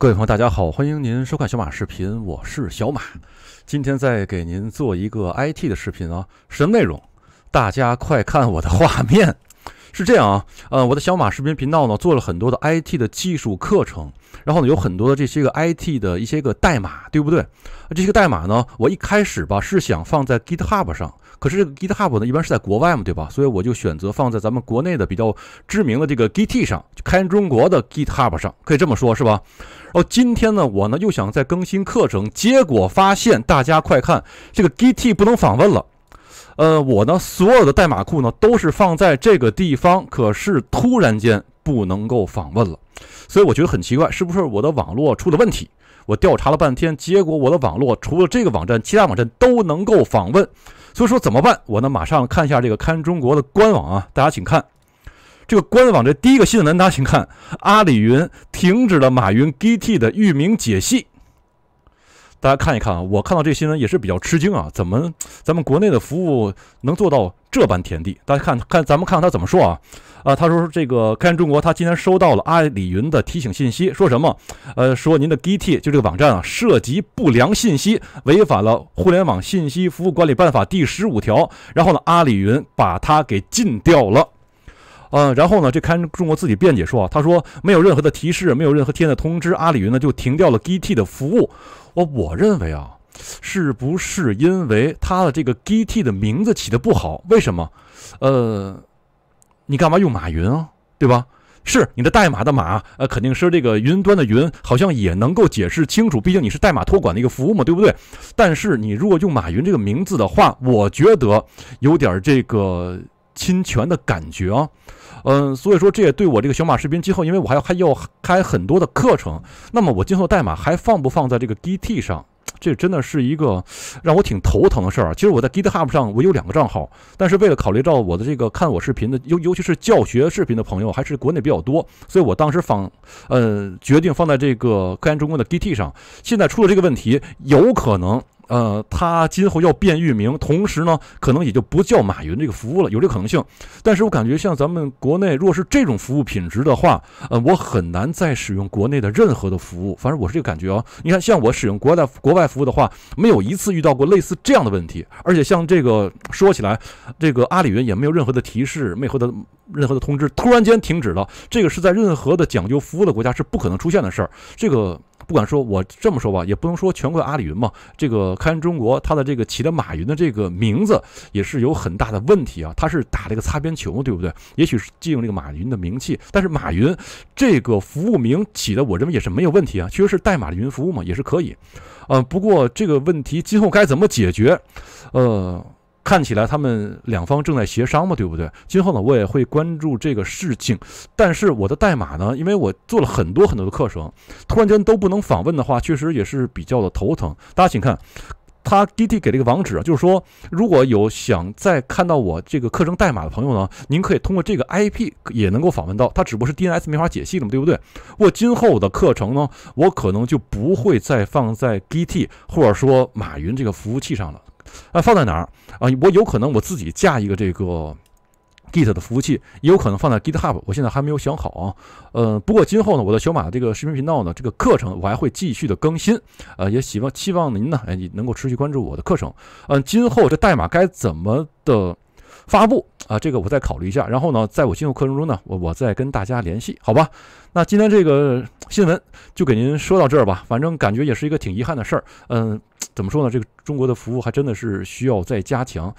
各位朋友，大家好，欢迎您收看小马视频，我是小马。今天再给您做一个 IT 的视频啊，什么内容？大家快看我的画面，是这样啊，呃，我的小马视频频道呢做了很多的 IT 的技术课程，然后呢有很多的这些个 IT 的一些个代码，对不对？这些个代码呢，我一开始吧是想放在 GitHub 上。可是这个 GitHub 呢，一般是在国外嘛，对吧？所以我就选择放在咱们国内的比较知名的这个 Git 上，开中国的 GitHub 上，可以这么说，是吧？哦，今天呢，我呢又想再更新课程，结果发现大家快看，这个 Git 不能访问了。呃，我呢所有的代码库呢都是放在这个地方，可是突然间不能够访问了，所以我觉得很奇怪，是不是我的网络出了问题？我调查了半天，结果我的网络除了这个网站，其他网站都能够访问。所以说怎么办？我呢马上看一下这个看中国的官网啊，大家请看这个官网这第一个新闻大家请看阿里云停止了马云 GT 的域名解析。大家看一看啊，我看到这新闻也是比较吃惊啊，怎么咱们国内的服务能做到？这般天地，大家看看，咱们看看他怎么说啊？啊，他说这个开源中国，他今天收到了阿里云的提醒信息，说什么？呃，说您的 Git 就这个网站啊，涉及不良信息，违反了《互联网信息服务管理办法》第十五条。然后呢，阿里云把它给禁掉了。啊，然后呢，这开中国自己辩解说啊，他说没有任何的提示，没有任何天的通知，阿里云呢就停掉了 Git 的服务。我我认为啊。是不是因为他的这个 Git 的名字起的不好？为什么？呃，你干嘛用马云啊？对吧？是你的代码的码，呃，肯定是这个云端的云，好像也能够解释清楚。毕竟你是代码托管的一个服务嘛，对不对？但是你如果用马云这个名字的话，我觉得有点这个侵权的感觉啊。嗯，所以说这也对我这个小马视频今后，因为我还要还要开很多的课程，那么我今后代码还放不放在这个 Git 上？这真的是一个让我挺头疼的事儿啊！其实我在 GitHub 上我有两个账号，但是为了考虑到我的这个看我视频的尤尤其是教学视频的朋友还是国内比较多，所以我当时放，呃，决定放在这个科研中国的 g t 上。现在出了这个问题，有可能。呃，他今后要变域名，同时呢，可能也就不叫马云这个服务了，有这个可能性。但是我感觉，像咱们国内，若是这种服务品质的话，呃，我很难再使用国内的任何的服务。反正我是这个感觉哦。你看，像我使用国外国外服务的话，没有一次遇到过类似这样的问题。而且像这个说起来，这个阿里云也没有任何的提示，没有的任何的通知，突然间停止了。这个是在任何的讲究服务的国家是不可能出现的事儿。这个。不管说，我这么说吧，也不能说全怪阿里云嘛。这个开源中国，它的这个起的马云的这个名字也是有很大的问题啊。它是打了一个擦边球，对不对？也许是借用这个马云的名气，但是马云这个服务名起的，我认为也是没有问题啊。确实是代码云服务嘛，也是可以。呃，不过这个问题今后该怎么解决？呃。看起来他们两方正在协商嘛，对不对？今后呢，我也会关注这个事情。但是我的代码呢，因为我做了很多很多的课程，突然间都不能访问的话，确实也是比较的头疼。大家请看。他 GT 给了一个网址就是说，如果有想再看到我这个课程代码的朋友呢，您可以通过这个 IP 也能够访问到。它只不过是 DNS 没法解析了嘛，对不对？我今后的课程呢，我可能就不会再放在 GT 或者说马云这个服务器上了啊，放在哪儿啊？我有可能我自己架一个这个。Git 的服务器也有可能放在 GitHub，我现在还没有想好。啊。呃，不过今后呢，我的小马这个视频频道呢，这个课程我还会继续的更新。呃，也希望期望您呢，哎，能够持续关注我的课程。嗯，今后这代码该怎么的发布啊？这个我再考虑一下。然后呢，在我今后课程中呢，我我再跟大家联系，好吧？那今天这个新闻就给您说到这儿吧。反正感觉也是一个挺遗憾的事儿。嗯，怎么说呢？这个中国的服务还真的是需要再加强。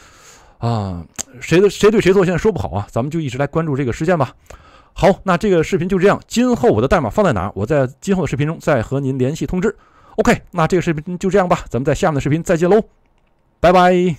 啊，谁的谁对谁错，现在说不好啊。咱们就一直来关注这个事件吧。好，那这个视频就这样。今后我的代码放在哪儿，我在今后的视频中再和您联系通知。OK，那这个视频就这样吧。咱们在下面的视频再见喽，拜拜。